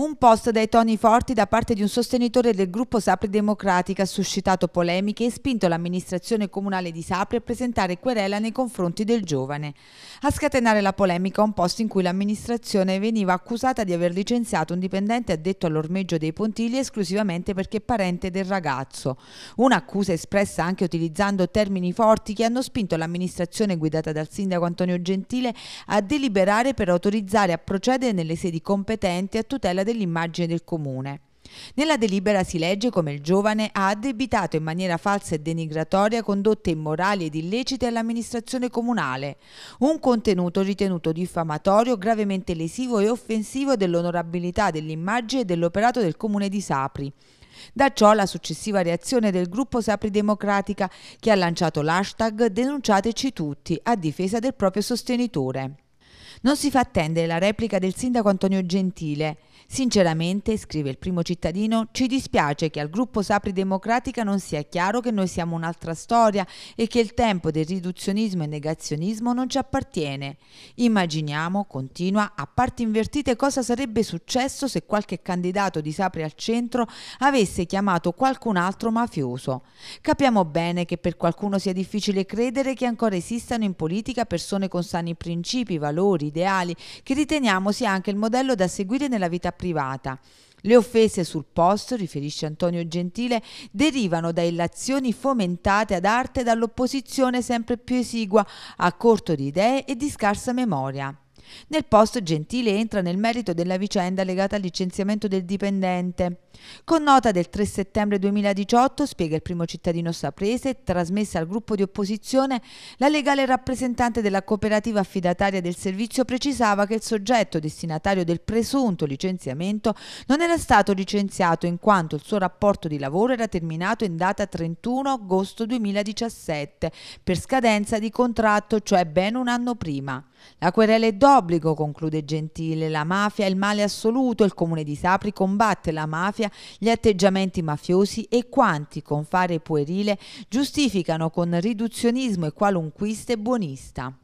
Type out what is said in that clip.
Un post dai toni forti da parte di un sostenitore del gruppo Sapri Democratica ha suscitato polemiche e spinto l'amministrazione comunale di Sapri a presentare querela nei confronti del giovane. A scatenare la polemica un post in cui l'amministrazione veniva accusata di aver licenziato un dipendente addetto all'ormeggio dei Pontigli esclusivamente perché parente del ragazzo. Un'accusa espressa anche utilizzando termini forti che hanno spinto l'amministrazione guidata dal sindaco Antonio Gentile a deliberare per autorizzare a procedere nelle sedi competenti a tutela dell'immagine del comune. Nella delibera si legge come il giovane ha addebitato in maniera falsa e denigratoria condotte immorali ed illecite all'amministrazione comunale, un contenuto ritenuto diffamatorio, gravemente lesivo e offensivo dell'onorabilità dell'immagine e dell'operato del comune di Sapri. Da ciò la successiva reazione del gruppo Sapri Democratica che ha lanciato l'hashtag Denunciateci tutti a difesa del proprio sostenitore. Non si fa attendere la replica del sindaco Antonio Gentile, Sinceramente, scrive il primo cittadino, ci dispiace che al gruppo Sapri Democratica non sia chiaro che noi siamo un'altra storia e che il tempo del riduzionismo e negazionismo non ci appartiene. Immaginiamo, continua, a parti invertite cosa sarebbe successo se qualche candidato di Sapri al centro avesse chiamato qualcun altro mafioso. Capiamo bene che per qualcuno sia difficile credere che ancora esistano in politica persone con sani principi, valori, ideali, che riteniamo sia anche il modello da seguire nella vita vita privata. Le offese sul posto, riferisce Antonio Gentile, derivano da illazioni fomentate ad arte dall'opposizione sempre più esigua, a corto di idee e di scarsa memoria. Nel post Gentile entra nel merito della vicenda legata al licenziamento del dipendente. Con nota del 3 settembre 2018, spiega il primo cittadino saprese, trasmessa al gruppo di opposizione, la legale rappresentante della cooperativa affidataria del servizio precisava che il soggetto destinatario del presunto licenziamento non era stato licenziato in quanto il suo rapporto di lavoro era terminato in data 31 agosto 2017 per scadenza di contratto, cioè ben un anno prima. La querela è d'obbligo, conclude Gentile, la mafia è il male assoluto, il comune di Sapri combatte la mafia mafia, gli atteggiamenti mafiosi e quanti con fare puerile giustificano con riduzionismo e qualunquiste buonista.